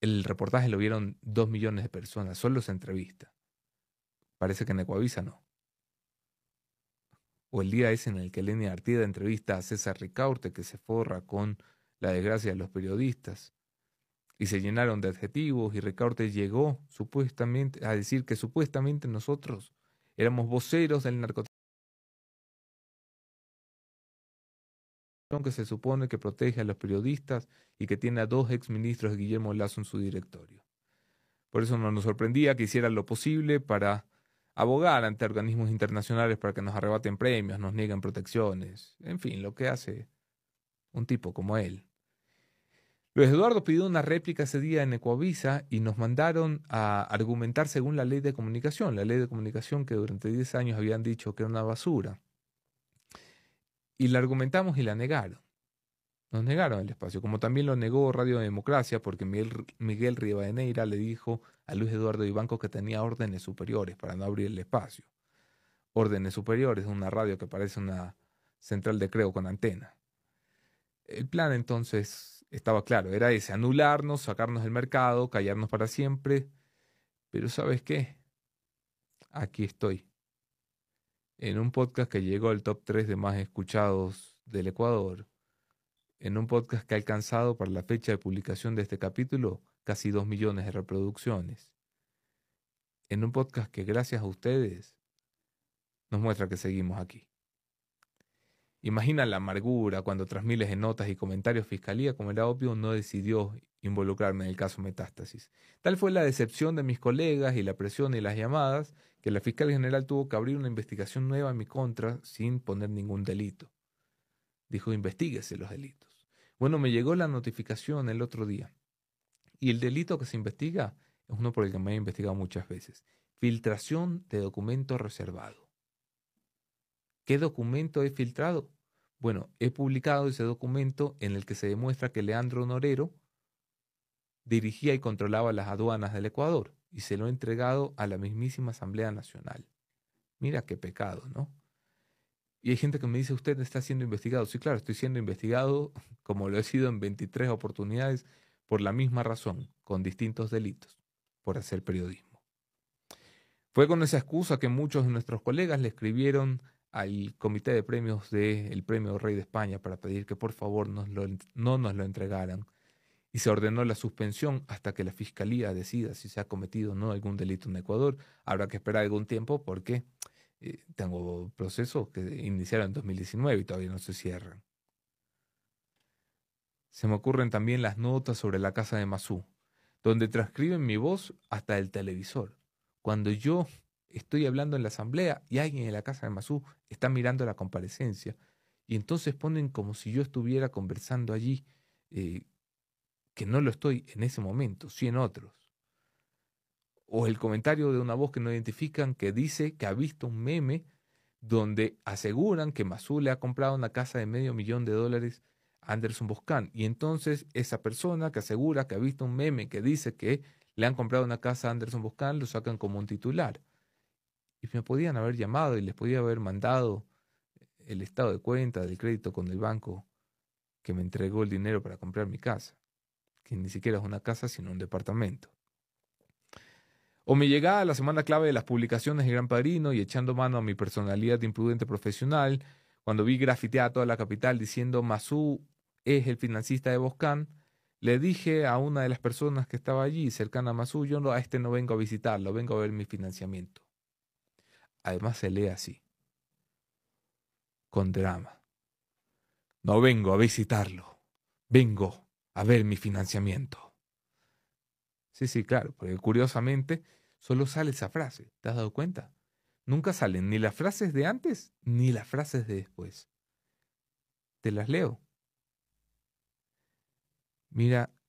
El reportaje lo vieron dos millones de personas, solo se entrevista. Parece que en Ecuavisa no. O el día ese en el que Lenny Artida entrevista a César Ricaurte, que se forra con la desgracia de los periodistas. Y se llenaron de adjetivos y Ricaurte llegó supuestamente a decir que supuestamente nosotros éramos voceros del narcotráfico. que se supone que protege a los periodistas y que tiene a dos exministros de Guillermo Lazo en su directorio. Por eso no nos sorprendía que hicieran lo posible para abogar ante organismos internacionales para que nos arrebaten premios, nos nieguen protecciones, en fin, lo que hace un tipo como él. Luis Eduardo pidió una réplica ese día en Ecuavisa y nos mandaron a argumentar según la ley de comunicación, la ley de comunicación que durante 10 años habían dicho que era una basura y la argumentamos y la negaron. Nos negaron el espacio, como también lo negó Radio Democracia, porque Miguel, Miguel Rivadeneira le dijo a Luis Eduardo Ibanco que tenía órdenes superiores para no abrir el espacio. Órdenes superiores de una radio que parece una central de creo con antena. El plan entonces estaba claro, era ese, anularnos, sacarnos del mercado, callarnos para siempre. Pero ¿sabes qué? Aquí estoy en un podcast que llegó al top 3 de más escuchados del Ecuador, en un podcast que ha alcanzado para la fecha de publicación de este capítulo casi 2 millones de reproducciones, en un podcast que gracias a ustedes nos muestra que seguimos aquí. Imagina la amargura cuando tras miles de notas y comentarios Fiscalía, como era obvio, no decidió involucrarme en el caso Metástasis. Tal fue la decepción de mis colegas y la presión y las llamadas que la fiscal general tuvo que abrir una investigación nueva en mi contra sin poner ningún delito. Dijo, investiguese los delitos. Bueno, me llegó la notificación el otro día. Y el delito que se investiga es uno por el que me he investigado muchas veces. Filtración de documento reservado. ¿Qué documento he filtrado? Bueno, he publicado ese documento en el que se demuestra que Leandro Norero dirigía y controlaba las aduanas del Ecuador y se lo ha entregado a la mismísima Asamblea Nacional. Mira qué pecado, ¿no? Y hay gente que me dice, usted está siendo investigado. Sí, claro, estoy siendo investigado, como lo he sido en 23 oportunidades, por la misma razón, con distintos delitos, por hacer periodismo. Fue con esa excusa que muchos de nuestros colegas le escribieron al comité de premios del Premio Rey de España para pedir que por favor no nos lo entregaran y se ordenó la suspensión hasta que la Fiscalía decida si se ha cometido o no algún delito en Ecuador. Habrá que esperar algún tiempo porque eh, tengo procesos que iniciaron en 2019 y todavía no se cierran. Se me ocurren también las notas sobre la casa de Masú, donde transcriben mi voz hasta el televisor. Cuando yo estoy hablando en la asamblea y alguien en la casa de Masú está mirando la comparecencia. Y entonces ponen como si yo estuviera conversando allí, eh, que no lo estoy en ese momento, sí en otros. O el comentario de una voz que no identifican que dice que ha visto un meme donde aseguran que Masú le ha comprado una casa de medio millón de dólares a Anderson Boscan. Y entonces esa persona que asegura que ha visto un meme que dice que le han comprado una casa a Anderson Boscan lo sacan como un titular y me podían haber llamado y les podía haber mandado el estado de cuenta del crédito con el banco que me entregó el dinero para comprar mi casa, que ni siquiera es una casa sino un departamento. O me llegaba la semana clave de las publicaciones de Gran Padrino y echando mano a mi personalidad de imprudente profesional, cuando vi grafiteada toda la capital diciendo Masú es el financista de Boscán, le dije a una de las personas que estaba allí cercana a Masú, yo no, a este no vengo a visitarlo, vengo a ver mi financiamiento además se lee así, con drama. No vengo a visitarlo, vengo a ver mi financiamiento. Sí, sí, claro, porque curiosamente solo sale esa frase, ¿te has dado cuenta? Nunca salen ni las frases de antes ni las frases de después. Te las leo. Mira